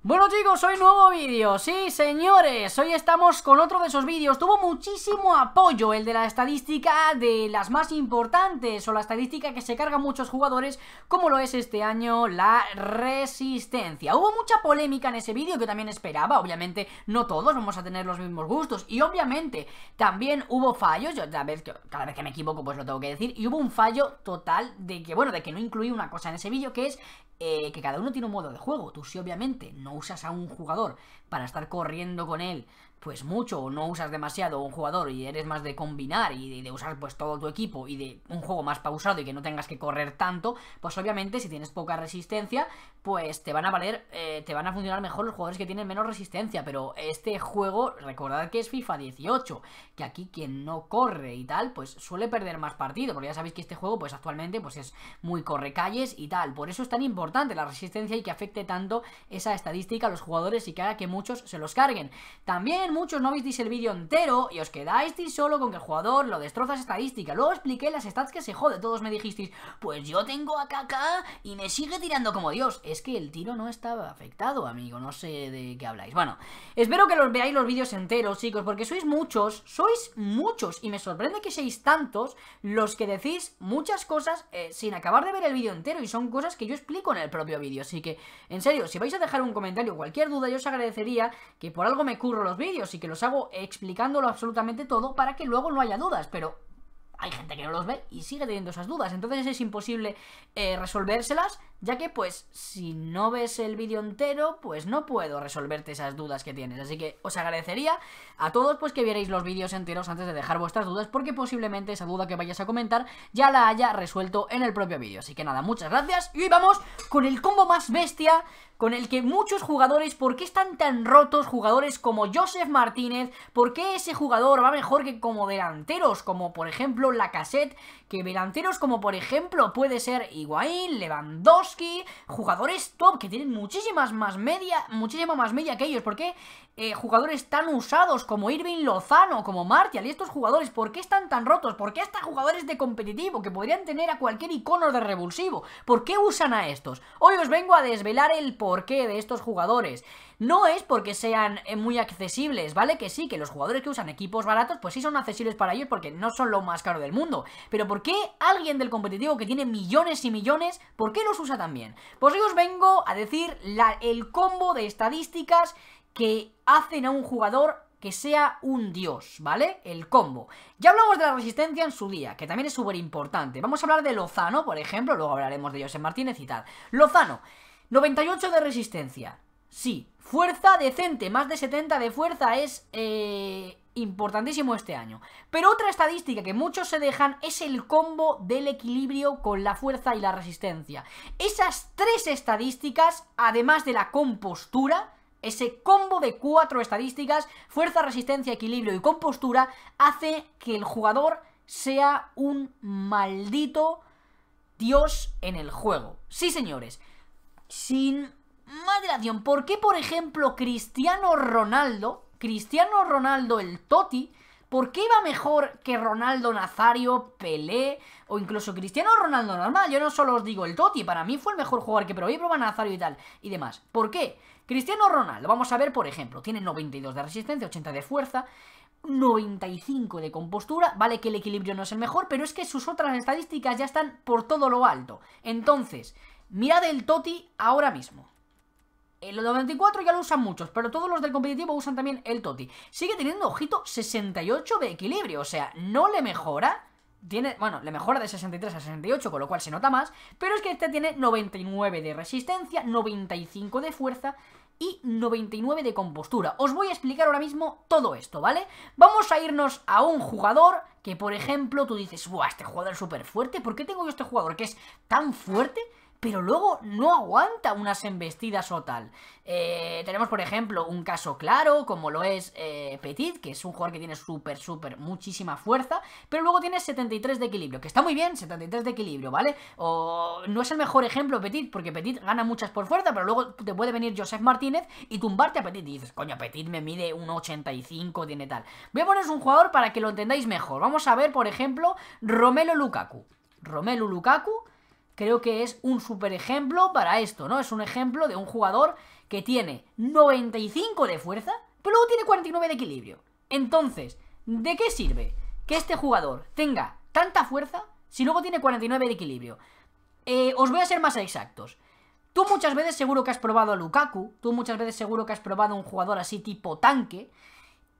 Bueno chicos, hoy nuevo vídeo, sí señores, hoy estamos con otro de esos vídeos Tuvo muchísimo apoyo el de la estadística de las más importantes O la estadística que se a muchos jugadores Como lo es este año la resistencia Hubo mucha polémica en ese vídeo que también esperaba Obviamente no todos vamos a tener los mismos gustos Y obviamente también hubo fallos Yo cada vez que, cada vez que me equivoco pues lo tengo que decir Y hubo un fallo total de que, bueno, de que no incluí una cosa en ese vídeo Que es eh, que cada uno tiene un modo de juego Tú sí obviamente no usas a un jugador para estar corriendo con él pues mucho o no usas demasiado un jugador y eres más de combinar y de, usar pues todo tu equipo y de un juego más pausado y que no tengas que correr tanto, pues obviamente si tienes poca resistencia, pues te van a valer, eh, te van a funcionar mejor los jugadores que tienen menos resistencia, pero este juego, recordad que es FIFA 18, que aquí quien no corre y tal, pues suele perder más partido, porque ya sabéis que este juego pues actualmente pues es muy corre calles y tal, por eso es tan importante la resistencia y que afecte tanto esa estadística a los jugadores y que haga que muchos se los carguen. También muchos no visteis el vídeo entero y os quedáis solo con que el jugador lo destroza estadística. Luego expliqué las stats que se jode. Todos me dijisteis, pues yo tengo a acá y me sigue tirando como Dios. Es que el tiro no estaba afectado, amigo. No sé de qué habláis. Bueno, espero que los veáis los vídeos enteros, chicos, porque sois muchos, sois muchos. Y me sorprende que seáis tantos los que decís muchas cosas eh, sin acabar de ver el vídeo entero. Y son cosas que yo explico en el propio vídeo. Así que, en serio, si vais a dejar un comentario cualquier duda, yo os agradecería que por algo me curro los vídeos y que los hago explicándolo absolutamente todo para que luego no haya dudas, pero hay gente que no los ve y sigue teniendo esas dudas. Entonces es imposible eh, resolvérselas, ya que pues si no ves el vídeo entero, pues no puedo resolverte esas dudas que tienes. Así que os agradecería a todos pues que vierais los vídeos enteros antes de dejar vuestras dudas porque posiblemente esa duda que vayáis a comentar ya la haya resuelto en el propio vídeo. Así que nada, muchas gracias y hoy vamos con el combo más bestia con el que muchos jugadores, ¿por qué están tan rotos jugadores como Joseph Martínez? ¿Por qué ese jugador va mejor que como delanteros, como por ejemplo cassette Que delanteros como por ejemplo puede ser Higuaín, Lewandowski, jugadores top que tienen muchísimas más media, muchísima más media que ellos. ¿Por qué eh, jugadores tan usados como Irving Lozano, como Martial y estos jugadores, ¿por qué están tan rotos? ¿Por qué hasta jugadores de competitivo que podrían tener a cualquier icono de revulsivo? ¿Por qué usan a estos? Hoy os vengo a desvelar el porqué de estos jugadores. No es porque sean eh, muy accesibles, ¿vale? Que sí, que los jugadores que usan equipos baratos, pues sí son accesibles para ellos porque no son lo más caro del mundo. Pero ¿por qué alguien del competitivo que tiene millones y millones, ¿por qué los usa tan bien? Pues hoy os vengo a decir el combo de estadísticas que hacen a un jugador que sea un dios, ¿vale? El combo. Ya hablamos de la resistencia en su día, que también es súper importante. Vamos a hablar de Lozano, por ejemplo, luego hablaremos de José Martínez y tal. Lozano, 98 de resistencia. Sí, fuerza decente, más de 70 de fuerza es eh, importantísimo este año. Pero otra estadística que muchos se dejan es el combo del equilibrio con la fuerza y la resistencia. Esas tres estadísticas, además de la compostura, ese combo de cuatro estadísticas, fuerza, resistencia, equilibrio y compostura, hace que el jugador sea un maldito dios en el juego. Sí, señores. Sin más dilación, ¿por qué, por ejemplo, Cristiano Ronaldo, Cristiano Ronaldo el Toti, ¿por qué iba mejor que Ronaldo Nazario, Pelé o incluso Cristiano Ronaldo normal? Yo no solo os digo el Toti, para mí fue el mejor jugador que probé, probé Nazario y tal y demás. ¿Por qué? Cristiano Ronaldo, vamos a ver, por ejemplo, tiene 92 de resistencia, 80 de fuerza, 95 de compostura, vale que el equilibrio no es el mejor, pero es que sus otras estadísticas ya están por todo lo alto. Entonces, mirad el Toti ahora mismo. En los 94 ya lo usan muchos, pero todos los del competitivo usan también el Toti. Sigue teniendo, ojito, 68 de equilibrio, o sea, no le mejora... Tiene, bueno, le mejora de 63 a 68, con lo cual se nota más, pero es que este tiene 99 de resistencia, 95 de fuerza, y 99 de compostura. Os voy a explicar ahora mismo todo esto, ¿vale? Vamos a irnos a un jugador que, por ejemplo, tú dices, ¡buah, este jugador es súper fuerte! ¿Por qué tengo yo este jugador que es tan fuerte? pero luego no aguanta unas embestidas o tal. Eh, tenemos, por ejemplo, un caso claro, como lo es eh, Petit, que es un jugador que tiene súper, súper muchísima fuerza, pero luego tiene 73 de equilibrio, que está muy bien, 73 de equilibrio, ¿vale? O no es el mejor ejemplo Petit, porque Petit gana muchas por fuerza, pero luego te puede venir Joseph Martínez y tumbarte a Petit. Y dices, coño, Petit me mide un 85, tiene tal. Voy a poneros un jugador para que lo entendáis mejor. Vamos a ver, por ejemplo, Romelo Lukaku. Romelu Lukaku creo que es un super ejemplo para esto, ¿no? Es un ejemplo de un jugador que tiene 95 de fuerza, pero luego tiene 49 de equilibrio. Entonces, ¿de qué sirve que este jugador tenga tanta fuerza si luego tiene 49 de equilibrio? Eh, os voy a ser más exactos. Tú muchas veces seguro que has probado a Lukaku, tú muchas veces seguro que has probado a un jugador así tipo tanque,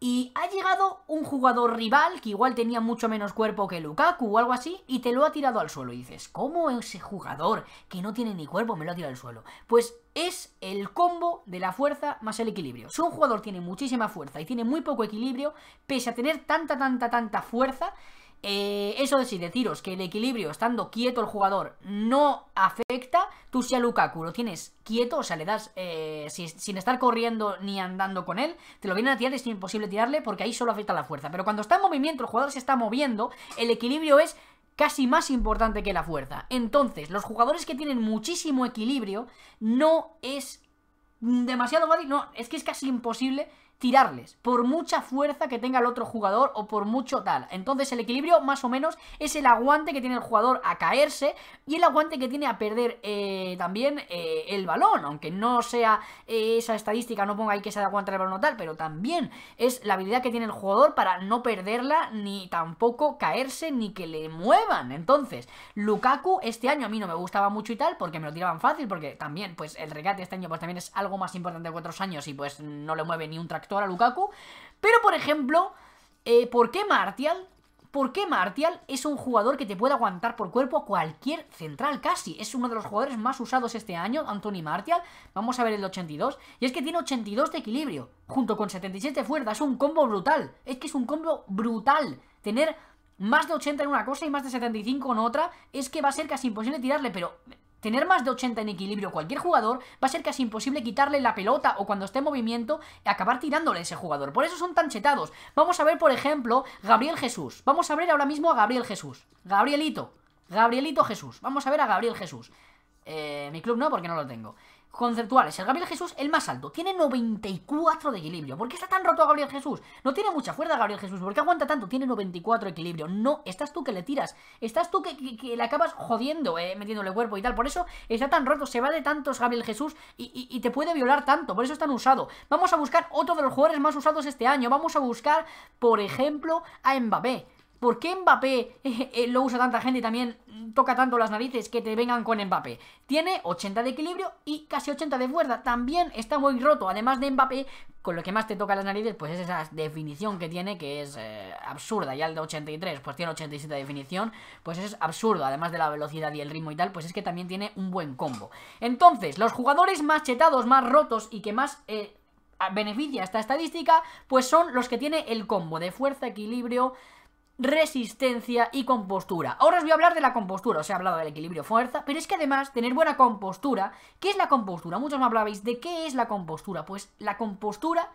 y ha llegado un jugador rival que igual tenía mucho menos cuerpo que Lukaku o algo así y te lo ha tirado al suelo. Y dices, ¿cómo ese jugador que no tiene ni cuerpo me lo ha tirado al suelo? Pues es el combo de la fuerza más el equilibrio. Si un jugador tiene muchísima fuerza y tiene muy poco equilibrio, pese a tener tanta, tanta, tanta fuerza, eh, eso es sí, deciros que el equilibrio, estando quieto el jugador, no afecta. Tú si a Lukaku lo tienes quieto, o sea, le das eh, sin, estar corriendo ni andando con él, te lo vienen a tirar, y es imposible tirarle porque ahí solo afecta la fuerza. Pero cuando está en movimiento, el jugador se está moviendo, el equilibrio es casi más importante que la fuerza. Entonces, los jugadores que tienen muchísimo equilibrio, no es demasiado fácil, no, es que es casi imposible tirarles, por mucha fuerza que tenga el otro jugador o por mucho tal. Entonces el equilibrio más o menos es el aguante que tiene el jugador a caerse y el aguante que tiene a perder eh, también eh, el balón, aunque no sea eh, esa estadística, no ponga ahí que de aguantar el balón o tal, pero también es la habilidad que tiene el jugador para no perderla ni tampoco caerse ni que le muevan. Entonces, Lukaku este año a mí no me gustaba mucho y tal porque me lo tiraban fácil, porque también pues el regate este año pues también es algo más importante que otros años y pues no le mueve ni un tractor ahora Lukaku. Pero, por ejemplo, eh, ¿por qué Martial? ¿Por qué Martial es un jugador que te puede aguantar por cuerpo a cualquier central casi? Es uno de los jugadores más usados este año, Anthony Martial. Vamos a ver el 82. Y es que tiene 82 de equilibrio, junto con 77 de fuerza. Es un combo brutal. Es que es un combo brutal. Tener más de 80 en una cosa y más de 75 en otra, es que va a ser casi imposible tirarle, pero Tener más de 80 en equilibrio cualquier jugador va a ser casi imposible quitarle la pelota o cuando esté en movimiento acabar tirándole a ese jugador. Por eso son tan chetados. Vamos a ver, por ejemplo, Gabriel Jesús. Vamos a ver ahora mismo a Gabriel Jesús. Gabrielito. Gabrielito Jesús. Vamos a ver a Gabriel Jesús. Eh, mi club no, porque no lo tengo. Conceptuales, el Gabriel Jesús, el más alto, tiene 94 de equilibrio. ¿Por qué está tan roto Gabriel Jesús? No tiene mucha fuerza Gabriel Jesús, ¿por qué aguanta tanto? Tiene 94 de equilibrio. No, estás tú que le tiras, estás tú que, le acabas jodiendo, eh, metiéndole cuerpo y tal. Por eso está tan roto, se va de tantos Gabriel Jesús y, te puede violar tanto, por eso es tan usado. Vamos a buscar otro de los jugadores más usados este año, vamos a buscar, por ejemplo, a Mbappé. ¿Por qué Mbappé eh, lo usa tanta gente y también toca tanto las narices que te vengan con Mbappé? Tiene 80 de equilibrio y casi 80 de fuerza. También está muy roto. Además de Mbappé, con lo que más te toca las narices, pues es esa definición que tiene que es eh, absurda. Ya el de 83, pues tiene 87 de definición, pues es absurdo. Además de la velocidad y el ritmo y tal, pues es que también tiene un buen combo. Entonces, los jugadores más chetados, más rotos y que más... Eh, beneficia esta estadística, pues son los que tiene el combo de fuerza, equilibrio, resistencia y compostura. Ahora os voy a hablar de la compostura, os he hablado del equilibrio fuerza, pero es que además tener buena compostura, ¿qué es la compostura? Muchos me hablabais de qué es la compostura. Pues la compostura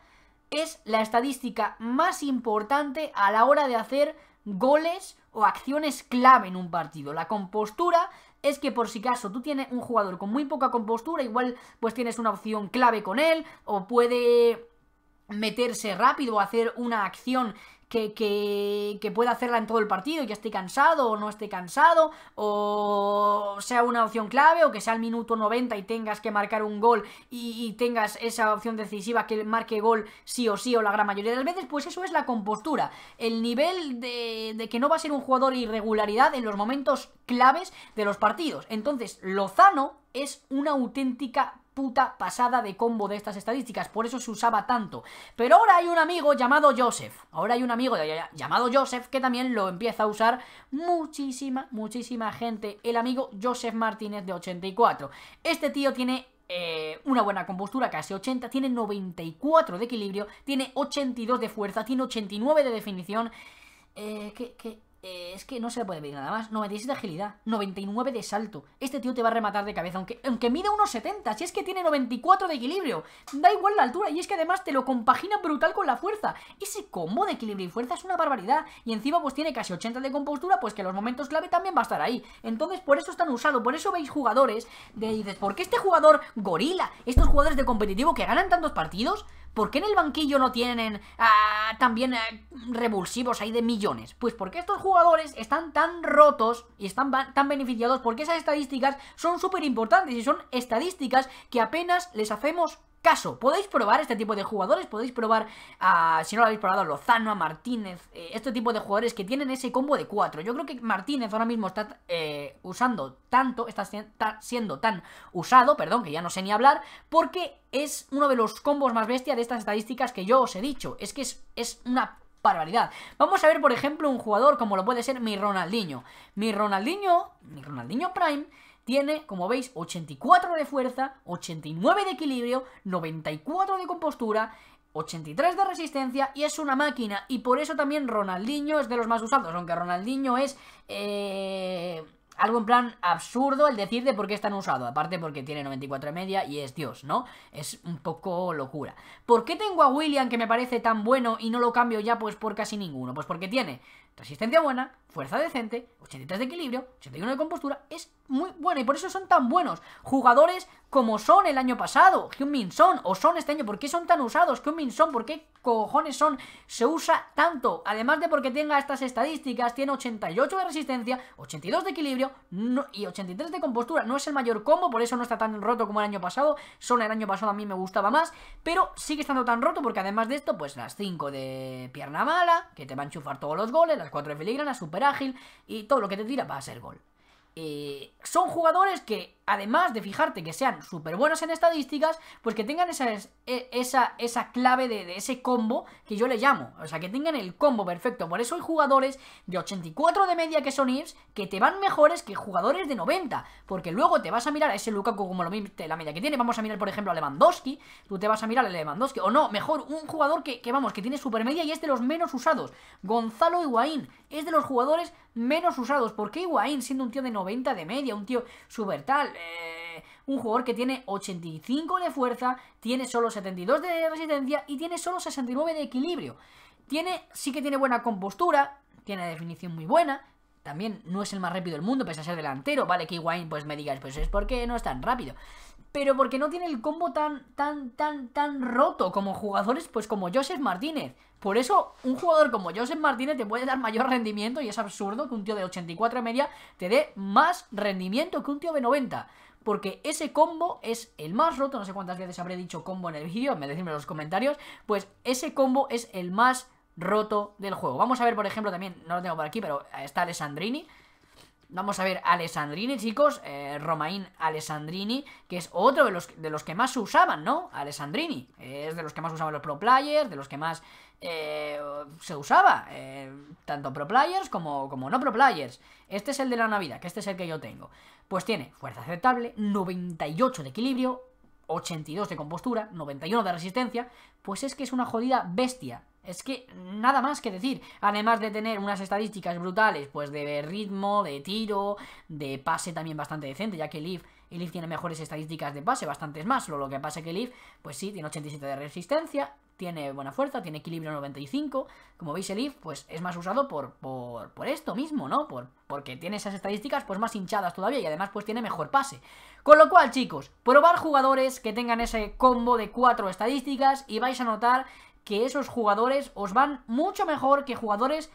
es la estadística más importante a la hora de hacer goles o acciones clave en un partido. La compostura es que por si caso tú tienes un jugador con muy poca compostura, igual pues tienes una opción clave con él o puede meterse rápido, O hacer una acción que, pueda hacerla en todo el partido, ya esté cansado o no esté cansado, o sea una opción clave, o que sea el minuto 90 y tengas que marcar un gol y, tengas esa opción decisiva que marque gol sí o sí o la gran mayoría de las veces, pues eso es la compostura, el nivel de, de que no va a ser un jugador irregularidad en los momentos claves de los partidos. Entonces, Lozano es una auténtica puta pasada de combo de estas estadísticas, por eso se usaba tanto. Pero ahora hay un amigo llamado Joseph, ahora hay un amigo llamado Joseph que también lo empieza a usar muchísima, muchísima gente, el amigo Joseph Martínez de 84. Este tío tiene eh, una buena compostura, casi 80, tiene 94 de equilibrio, tiene 82 de fuerza, tiene 89 de definición. Eh, ¿qué, qué, eh, es que no se le puede pedir nada más. 96 de agilidad, 99 de salto. Este tío te va a rematar de cabeza, aunque, aunque unos 70. Si es que tiene 94 de equilibrio, da igual la altura. Y es que además te lo compagina brutal con la fuerza. Ese combo de equilibrio y fuerza es una barbaridad. Y encima pues tiene casi 80 de compostura, pues que los momentos clave también va a estar ahí. Entonces por eso están usados por eso veis jugadores de dices, ¿por qué este jugador gorila? Estos jugadores de competitivo que ganan tantos partidos ¿Por qué en el banquillo no tienen ah, también eh, revulsivos ahí de millones? Pues porque estos jugadores están tan rotos y están tan beneficiados porque esas estadísticas son súper importantes y son estadísticas que apenas les hacemos caso. Podéis probar este tipo de jugadores, podéis probar, si no lo habéis probado, Lozano, a Martínez, eh, este tipo de jugadores que tienen ese combo de 4. Yo creo que Martínez ahora mismo está eh, usando tanto, está, siendo tan usado, perdón, que ya no sé ni hablar, porque es uno de los combos más bestia de estas estadísticas que yo os he dicho. Es que es una barbaridad. Vamos a ver, por ejemplo, un jugador como lo puede ser mi Ronaldinho. Mi Ronaldinho, mi Ronaldinho Prime, tiene, como veis, 84 de fuerza, 89 de equilibrio, 94 de compostura, 83 de resistencia y es una máquina. Y por eso también Ronaldinho es de los más usados, aunque Ronaldinho es... Eh, algo en plan absurdo el decir de por qué es tan usado. Aparte porque tiene 94 y media y es Dios, ¿no? Es un poco locura. ¿Por qué tengo a William que me parece tan bueno y no lo cambio ya pues por casi ninguno? Pues porque tiene resistencia buena, fuerza decente, 83 de equilibrio, 81 de compostura, es muy bueno y por eso son tan buenos. Jugadores como Son el año pasado, min Son o Son este año, ¿por qué son tan usados? min Son, ¿por qué cojones Son se usa tanto? Además de porque tenga estas estadísticas, tiene 88 de resistencia, 82 de equilibrio y 83 de compostura. No es el mayor combo, por eso no está tan roto como el año pasado. Son el año pasado a mí me gustaba más, pero sigue estando tan roto porque además de esto, pues las 5 de pierna mala, que te va a enchufar todos los goles, las 4 de filigrana, super ágil y todo lo que te tira va a ser gol. Eh, son jugadores que, además de fijarte que sean súper buenos en estadísticas, pues que tengan esa, e, esa, esa clave de, ese combo que yo le llamo. O sea, que tengan el combo perfecto. Por eso hay jugadores de 84 de media que son IFs que te van mejores que jugadores de 90. Porque luego te vas a mirar a ese Lukaku como lo, la media que tiene. Vamos a mirar, por ejemplo, a Lewandowski. Tú te vas a mirar a Lewandowski. O no, mejor, un jugador que, vamos, que tiene super media y es de los menos usados. Gonzalo Higuaín es de los jugadores menos usados. porque qué Higuaín, siendo un tío de 90? 90 de media, un tío super tal. Eh, un jugador que tiene 85 de fuerza, tiene solo 72 de resistencia y tiene solo 69 de equilibrio. Tiene, sí que tiene buena compostura, tiene definición muy buena, también no es el más rápido del mundo, pese a ser delantero. Vale, que igual pues me digáis, pues es porque no es tan rápido. Pero porque no tiene el combo tan, tan, tan, tan roto como jugadores, pues como Joseph Martínez. Por eso, un jugador como Joseph Martínez te puede dar mayor rendimiento y es absurdo que un tío de 84 y media te dé más rendimiento que un tío de 90 porque ese combo es el más roto, no sé cuántas veces habré dicho combo en el vídeo, me decírmelo en los comentarios, pues ese combo es el más roto del juego. Vamos a ver, por ejemplo, también, no lo tengo por aquí, pero está Alessandrini. Vamos a ver Alessandrini, chicos, eh, Romain Alessandrini, que es otro de los, de los que más se usaban, ¿no? Alessandrini, eh, es de los que más usaban los pro players, de los que más eh, se usaba, tanto pro players como, como no pro players. Este es el de la Navidad, que este es el que yo tengo. Pues tiene fuerza aceptable, 98 de equilibrio, 82 de compostura, 91 de resistencia, pues es que es una jodida bestia. Es que nada más que decir, además de tener unas estadísticas brutales, pues de ritmo, de tiro, de pase también bastante decente, ya que Leaf Elif tiene mejores estadísticas de pase, bastantes más. Lo que pasa que Leaf, pues sí, tiene 87 de resistencia, tiene buena fuerza, tiene equilibrio 95. Como veis, el Leaf pues, es más usado por, por, esto mismo, ¿no? Por, porque tiene esas estadísticas pues, más hinchadas todavía y además pues, tiene mejor pase. Con lo cual, chicos, probar jugadores que tengan ese combo de cuatro estadísticas y vais a notar que esos jugadores os van mucho mejor que jugadores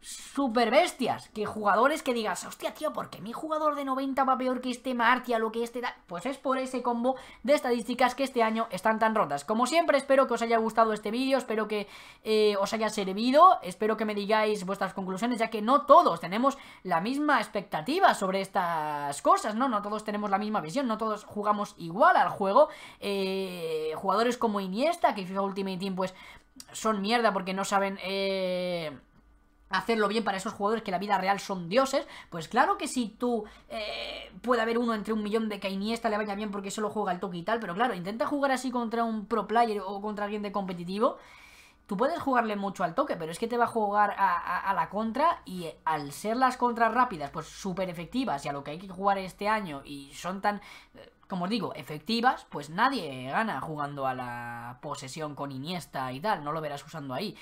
super bestias. Que jugadores que digas, hostia, tío, porque mi jugador de 90 va peor que este Martial lo que este da? Pues es por ese combo de estadísticas que este año están tan rotas. Como siempre, espero que os haya gustado este vídeo, espero que eh, os haya servido, espero que me digáis vuestras conclusiones, ya que no todos tenemos la misma expectativa sobre estas cosas, ¿no? No todos tenemos la misma visión, no todos jugamos igual al juego. Eh, jugadores como Iniesta, que FIFA Ultimate Team, pues son mierda porque no saben... Eh, hacerlo bien para esos jugadores que en la vida real son dioses, pues claro que si tú eh, puede haber uno entre un millón de que a Iniesta le vaya bien porque solo juega al toque y tal, pero claro, intenta jugar así contra un pro player o contra alguien de competitivo, tú puedes jugarle mucho al toque, pero es que te va a jugar a, la contra y eh, al ser las contras rápidas, pues súper efectivas y a lo que hay que jugar este año y son tan... Eh, como digo, efectivas, pues nadie gana jugando a la posesión con Iniesta y tal, no lo verás usando ahí.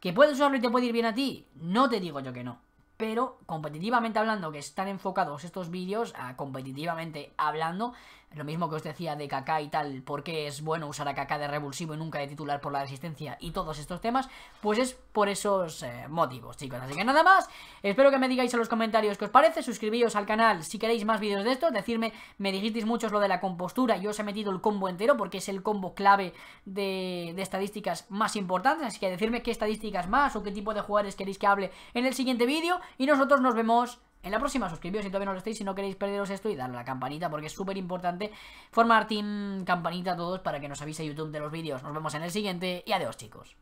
¿Que puedes usarlo y te puede ir bien a ti? No te digo yo que no. Pero competitivamente hablando, que están enfocados estos vídeos competitivamente hablando, lo mismo que os decía de Kaká y tal, por qué es bueno usar a Kaká de revulsivo y nunca de titular por la resistencia y todos estos temas, pues es por esos eh, motivos, chicos. Así que nada más, espero que me digáis en los comentarios qué os parece, suscribíos al canal si queréis más vídeos de esto, decirme, me dijisteis muchos lo de la compostura, yo os he metido el combo entero porque es el combo clave de, de estadísticas más importantes, así que decirme qué estadísticas más o qué tipo de jugadores queréis que hable en el siguiente vídeo y nosotros nos vemos en la próxima suscribíos si todavía no lo estáis, si no queréis perderos esto y darle a la campanita porque es súper importante formar team campanita a todos para que nos avise YouTube de los vídeos. Nos vemos en el siguiente y adiós chicos.